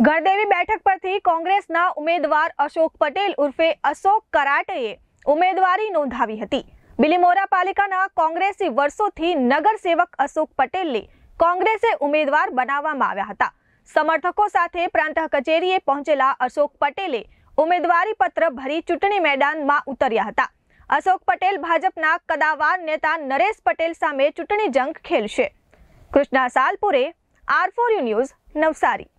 ગરદેવી બેઠક પરથી કોંગ્રેસના ઉમેદવાર અશોક પટેલ ઉર્ફે અશોક કરાટે ઉમેદવારી નોંધાવી હતી બિલિમોરા પાલિકાના કોંગ્રેસી વર્ષોથી નગરસેવક અશોક પટેલલે કોંગ્રેસે ઉમેદવાર બનાવવામાં આવ્યા હતા સમર્થકો સાથે પ્રાંત કચેરીએ પહોંચેલા અશોક પટેલે ઉમેદવારી પત્ર ભરી ચટણી મેદાનમાં ઉતર્યા હતા અશોક પટેલ ભાજપના કદાવાર નેતા नरेश પટેલ સામે ચટણી જંગ ખેલશે Krishna Salpure R 4 U news Navsari